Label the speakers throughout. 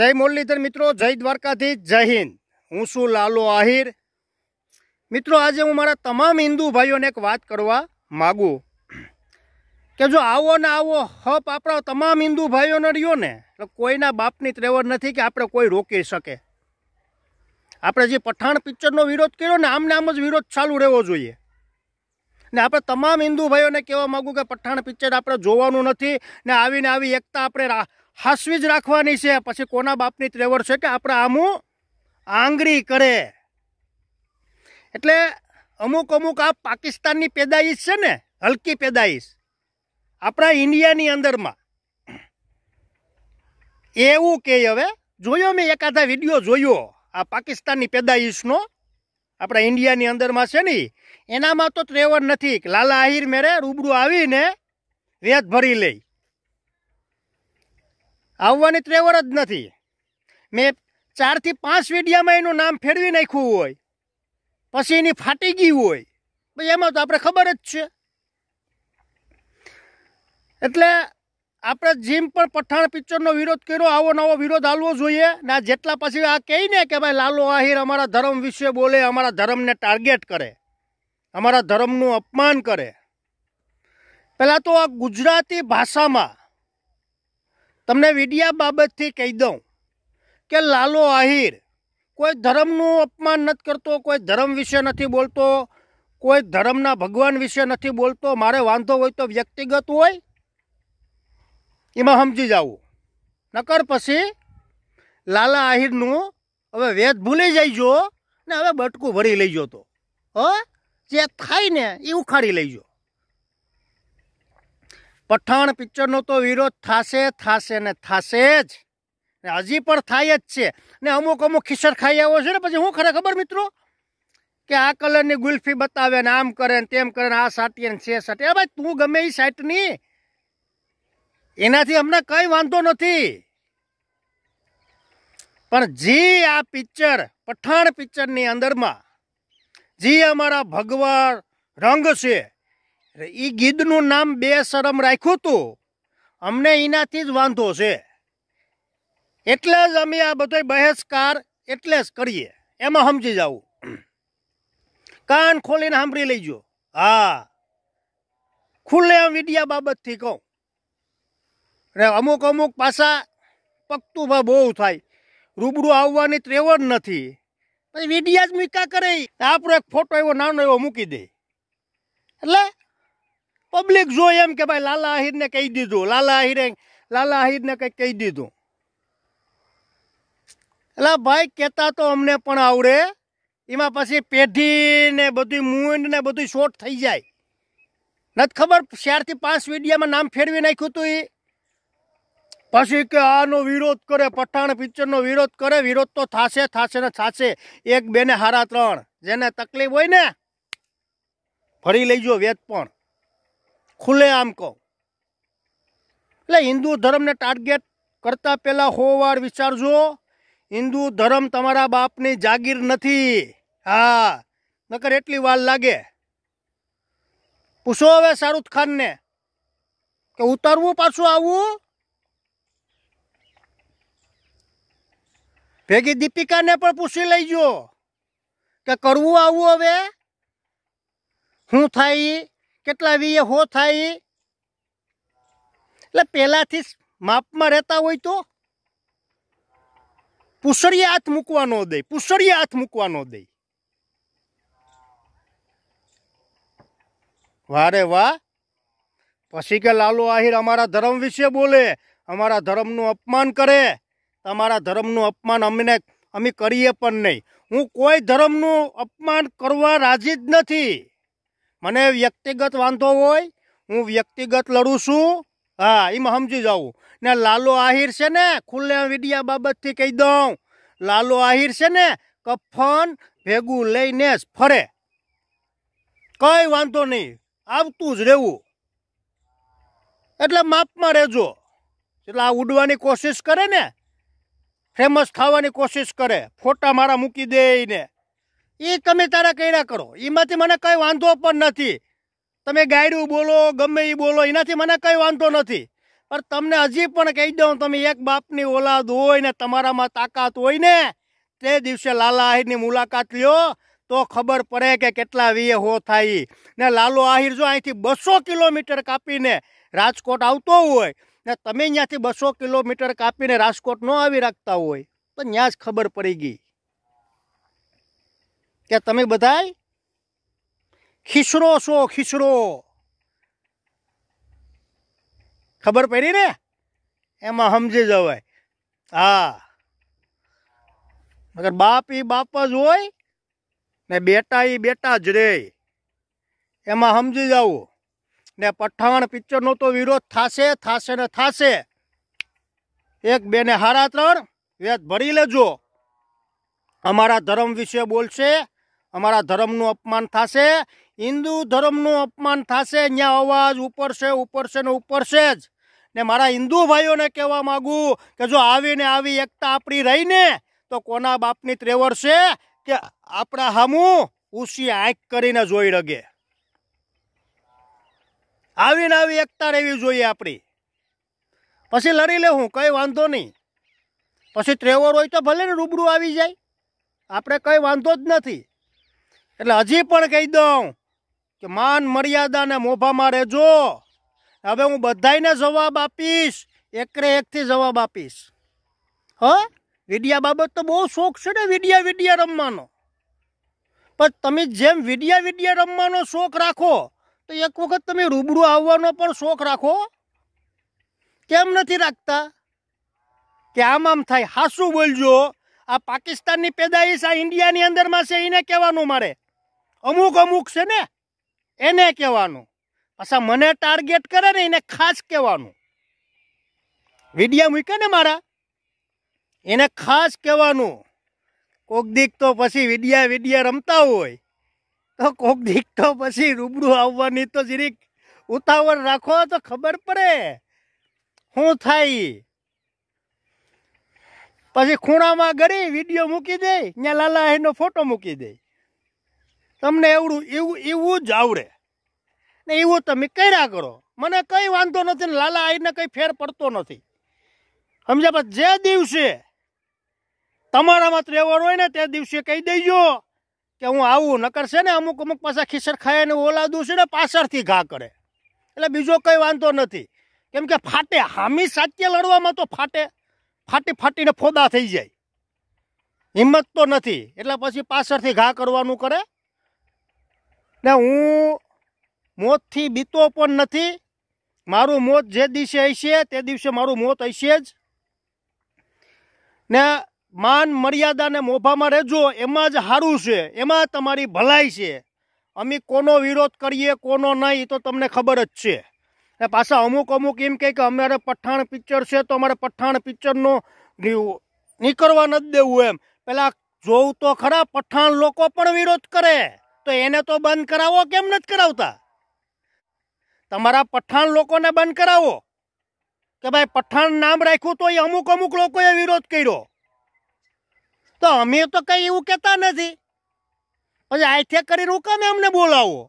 Speaker 1: જય મુરલીધર મિત્રો જય દ્વારકાથી જય હિન્દ હું છું લાલો આહિર મિત્રો આજે હું મારા તમામ હિન્દુ ભાઈઓને એક વાત કરવા માગું કે જો આવો ને આવો હપ આપણા તમામ હિન્દુ ભાઈઓને રહ્યો ને એટલે કોઈના બાપની ત્રેવર નથી કે આપણે કોઈ રોકી શકે આપણે જે પઠાણ પિક્ચરનો વિરોધ કર્યો ને આમને આમ જ વિરોધ ચાલુ રહેવો જોઈએ ને આપણે તમામ હિન્દુ ભાઈઓને કહેવા માગું કે પઠાણ પિક્ચર આપણે જોવાનું નથી ને આવીને આવી એકતા આપણે હાસવી જ રાખવાની છે પછી કોના બાપની ત્રેવડ છે કે આપણે આમું આંગળી કરે એટલે અમુક અમુક આ પાકિસ્તાનની પેદાઈશ છે ને હલકી પેદાઈશ આપણા ઇન્ડિયાની અંદરમાં એવું કે હવે જોયો મેં એકાદા વિડીયો જોયો આ પાકિસ્તાનની પેદાઈશનો આપણા ઇન્ડિયાની અંદરમાં છે ને એનામાં તો ત્રેવડ નથી લાલા આહિર મેરે રૂબરૂ આવીને વેત ભરી લઈ આવવાની ત્રેવર જ નથી મેં ચારથી પાંચ વીડિયામાં એનું નામ ફેરવી નાખ્યું હોય પછી એની ફાટી ગઈ હોય ભાઈ એમાં તો આપણે ખબર જ છે એટલે આપણે જીમ પણ પઠાણ પિક્ચરનો વિરોધ કર્યો આવો નવો વિરોધ આવવો જોઈએ ને આ જેટલા પછી આ કહે ને કે ભાઈ લાલો આહિર અમારા ધર્મ વિશે બોલે અમારા ધર્મને ટાર્ગેટ કરે અમારા ધર્મનું અપમાન કરે પહેલાં તો આ ગુજરાતી ભાષામાં તમને વિડિયા બાબતથી કહી દઉં કે લાલો આહિર કોઈ ધર્મનું અપમાન નથી કરતો કોઈ ધર્મ વિશે નથી બોલતો કોઈ ધર્મના ભગવાન વિશે નથી બોલતો મારે વાંધો હોય તો વ્યક્તિગત હોય એમાં સમજી જાવું નકર પછી લાલા આહિરનું હવે વેદ ભૂલી જઈજો ને હવે બટકું ભરી લઈજો તો હ જે થાય ને એ ઉખાડી લઈજો પઠાણ પિક્ચરનો તો વિરોધ થશે થાશે ને થાશે જ ને હજી પણ થાય જ છે ને અમુક અમુક ખીસર ખાઈ આવ્યો છે ને પછી હું ખરે ખબર મિત્રો કે આ કલરની ગુલ્ફી બતાવે ને આમ કરે ને તેમ કરે ને આ સાટીએ ને છે સાટી અરે ભાઈ તું ગમે એ સાઈટની એનાથી અમને કંઈ વાંધો નથી પણ જે આ પિક્ચર પઠાણ પિક્ચરની અંદરમાં જે અમારા ભગવાન રંગ છે એ ગીધનું નામ બે શરમ રાખ્યું હતું અમને એનાથી જ વાંધો છે એટલે જ અમે આ બધો બહેસકાર એટલે જ કરીએ એમાં સમજી જાવું કાન ખોલીને સાંભળી લેજો હા ખુલ્લે મીડિયા બાબતથી કહું અને અમુક અમુક પાસા પકતુભા બહુ થાય રૂબરૂ આવવાની ત્રેવડ નથી પછી વીડિયા જ મૂક્યા કરે આપણો એક ફોટો એવો નાનો એવો મૂકી દે એટલે પબ્લિક જો એમ કે ભાઈ લાલા આહિરને કહી દીધું લાલા આહિરે લાલા આહિરને કંઈક કહી દીધું એટલે ભાઈ કહેતા તો અમને પણ આવડે એમાં પછી પેઢીને બધી બધું મૂંડ ને બધું શોર્ટ થઈ જાય નથી ખબર ચારથી પાંચ વીડિયામાં નામ ફેરવી નાખ્યું હતું એ પછી કે આનો વિરોધ કરે પઠાણ પિક્ચરનો વિરોધ કરે વિરોધ તો થાશે થાશે ને થાશે એક બે ને હારા ત્રણ જેને તકલીફ હોય ને ફરી લઈજો વેદ પણ ખુલ્લે આમ કહું એટલે હિન્દુ ધર્મને ટાર્ગેટ કરતા પહેલાં હોવાર વિચારજો હિન્દુ ધર્મ તમારા બાપની જાગીર નથી હા નકર એટલી વાર લાગે પૂછો હવે શાહરૂખ ખાનને કે ઉતારવું પાછું આવવું ભેગી દીપિકાને પણ પૂછી લઈજો કે કરવું આવું હવે શું થાય કેટલા વીએ હો થાય એટલે પહેલાંથી માપમાં રહેતા હોય તો પૂસળીએ હાથ મૂકવા ન દે પૂસળીએ હાથ મૂકવા ન દે વારે વાહ પછી કે લાલુ આહિર અમારા ધર્મ વિશે બોલે અમારા ધર્મનું અપમાન કરે તમારા ધર્મનું અપમાન અમને અમે કરીએ પણ નહીં હું કોઈ ધર્મનું અપમાન કરવા રાજી જ નથી મને વ્યક્તિગત વાંધો હોય હું વ્યક્તિગત લડું છું હા એમાં સમજી જાઉં ને લાલો આહિર છે ને ખુલ્લે વિડિયા બાબતથી કહી દઉં લાલો આહિર છે ને કફન ભેગું લઈને જ ફરે કંઈ વાંધો નહીં આવતું જ રહેવું એટલે માપમાં રહેજો એટલે આ ઉડવાની કોશિશ કરે ને ફેમસ થવાની કોશિશ કરે ફોટા મારા મૂકી દે ને એ તમે તારા કર્યા કરો એમાંથી મને કંઈ વાંધો પણ નથી તમે ગાયડું બોલો ગમે એ બોલો એનાથી મને કંઈ વાંધો નથી પણ તમને હજી પણ કહી દઉં તમે એક બાપની ઓલાદ હોય ને તમારામાં તાકાત હોય ને તે દિવસે લાલા આહિરની મુલાકાત લ્યો તો ખબર પડે કે કેટલા વીએ હો થાય ને લાલો આહિર જો અહીંથી બસો કિલોમીટર કાપીને રાજકોટ આવતો હોય ને તમે અહીંયાથી બસો કિલોમીટર કાપીને રાજકોટ ન આવી રાખતા હોય તો ત્યાં જ ખબર પડી ગઈ કે તમે બધાય ખીસરો છો ખીસરો ખબર પડી ને એમાં સમજી જવાય હા મગર બાપ એ બાપ જ હોય ને બેટા એ બેટા જ રે એમાં સમજી જવું ને પઠાણ પિક્ચરનો તો વિરોધ થાશે થાશે ને થાશે એક બે ને હારા ત્રણ વેદ ભરી લેજો અમારા ધર્મ વિશે બોલશે અમારા ધર્મનું અપમાન થશે હિન્દુ ધર્મનું અપમાન થશે ત્યાં અવાજ ઉપડશે ઉપડશે ને ઉપડશે જ ને મારા હિન્દુ ભાઈઓને કહેવા માગું કે જો આવીને આવી એકતા આપણી રહીને તો કોના બાપની ત્રેવર છે કે આપણા હામું ઉસી આંખ કરીને જોઈ રગે આવીને આવી એકતા રહેવી જોઈએ આપણી પછી લડી લેવું કંઈ વાંધો નહીં પછી ત્રેવર હોય તો ભલે ને રૂબરૂ આવી જાય આપણે કંઈ વાંધો જ નથી એટલે હજી પણ કહી દઉં કે માન મર્યાદાને મોભામાં રહેજો હવે હું બધાને જવાબ આપીશ એકરે એકથી જવાબ આપીશ હ વિડિયા બાબત તો બહુ શોખ છે ને વિડિયા વિડિયા રમવાનો પણ તમે જેમ વિડિયા વિડિયા રમવાનો શોખ રાખો તો એક વખત તમે રૂબરૂ આવવાનો પણ શોખ રાખો કેમ નથી રાખતા કે આમ આમ થાય હાસું બોલજો આ પાકિસ્તાનની પેદાઈશ આ ઇન્ડિયાની અંદરમાં છે એને કહેવાનું મારે અમુક અમુક છે ને એને કહેવાનું પાછા મને ટાર્ગેટ કરે ને એને ખાસ કહેવાનું વિડીયા મૂકે ને મારા એને ખાસ કહેવાનું કોક દીક તો પછી વિડિયા વિડિયા રમતા હોય તો કોક દીક તો પછી રૂબરૂ આવવાની તો જરીક ઉતાવળ રાખો તો ખબર પડે શું થાય પછી ખૂણામાં ગરી વિડીયો મૂકી દે ત્યાં લાલા એનો ફોટો મૂકી દે તમને એવડું એવું એવું જ આવડે ને એવું તમે કર્યા કરો મને કંઈ વાંધો નથી ને લાલા આઈને કંઈ ફેર પડતો નથી સમજ્યા પણ જે દિવસે તમારામાં ત્રેવડ હોય ને તે દિવસે કહી દેજો કે હું આવું નકર છે ને અમુક અમુક પાછા ખીસર ખાય ને ઓલાદું છે ને પાછળથી ઘા કરે એટલે બીજો કંઈ વાંધો નથી કેમ કે ફાટે હામી સાત્ય લડવામાં તો ફાટે ફાટી ફાટીને ફોદા થઈ જાય હિંમત તો નથી એટલે પછી પાછળથી ઘા કરવાનું કરે ને હું મોતથી બીતો પણ નથી મારું મોત જે દિવસે હશે તે દિવસે મારું મોત હશે જ ને માન મર્યાદાને મોભામાં રહેજો એમાં જ સારું છે એમાં તમારી ભલાઈ છે અમે કોનો વિરોધ કરીએ કોનો નહીં તો તમને ખબર જ છે ને પાછા અમુક અમુક એમ કહે કે અમારે પઠાણ પિક્ચર છે તો અમારે પઠાણ પિક્ચરનો નીકળવા નથી દેવું એમ પહેલાં જોઉં તો ખરા પઠાણ લોકો પણ વિરોધ કરે તો એને તો બંધ કરાવો કેમ નથી કરાવતા તમારા પઠાણ લોકોને બંધ કરાવો કે ભાઈ પઠાણ નામ રાખ્યું તો એ અમુક અમુક લોકોએ વિરોધ કર્યો તો અમે તો કંઈ એવું કહેતા નથી પછી આથે કરી રોકામે અમને બોલાવો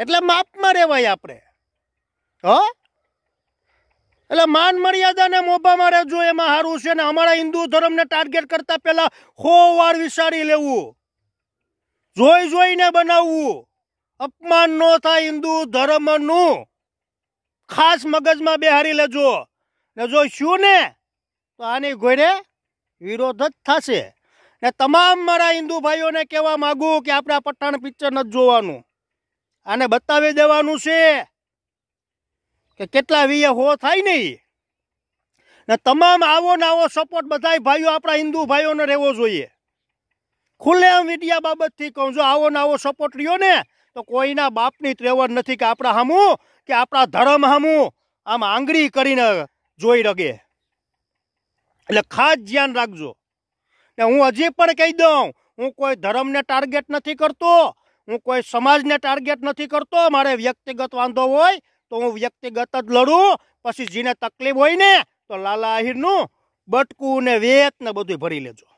Speaker 1: એટલે માપમાં રહેવાય આપણે હ એટલે માન મર્યાદાને મોભામાં રહેજો એમાં સારું છે ને અમારા હિન્દુ ધર્મને ટાર્ગેટ કરતા પહેલાં હો વાર વિચારી લેવું જોઈ જોઈને બનાવવું અપમાન ન થાય હિન્દુ ધર્મનું ખાસ મગજમાં બેહારી લેજો ને જો શું ને તો આની ઘોડે વિરોધ જ થશે ને તમામ મારા હિન્દુ ભાઈઓને કહેવા માગું કે આપણા આ પઠાણ પિક્ચર નથી જોવાનું આને બતાવી દેવાનું છે કે કેટલા વીએ હો થાય નહીં ને તમામ આવો ને આવો સપોર્ટ બધા ભાઈઓ આપણા હિન્દુ ભાઈઓને રહેવો જોઈએ ખુલ્લેઆમ મીડિયા બાબતથી કહું જો આવો ને આવો સપોર્ટ રહ્યો ને તો કોઈના બાપની ત્રેવર નથી કે આપણા હામું કે આપણા ધર્મ હામું આમ આંગળી કરીને જોઈ રગે એટલે ખાસ ધ્યાન રાખજો ને હું હજી પણ કહી દઉં હું કોઈ ધર્મને ટાર્ગેટ નથી કરતો હું કોઈ સમાજને ટાર્ગેટ નથી કરતો મારે વ્યક્તિગત વાંધો હોય તો હું વ્યક્તિગત જ લડું પછી જીને તકલીફ હોય ને તો લાલા આહિરનું બટકું ને વેત ને બધું ભરી લેજો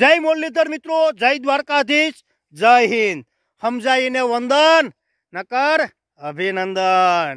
Speaker 1: જય મુરલીધર મિત્રો જય દ્વારકાધીશ જય હિન્દ સમજાઈને વંદન નકર અભિનંદન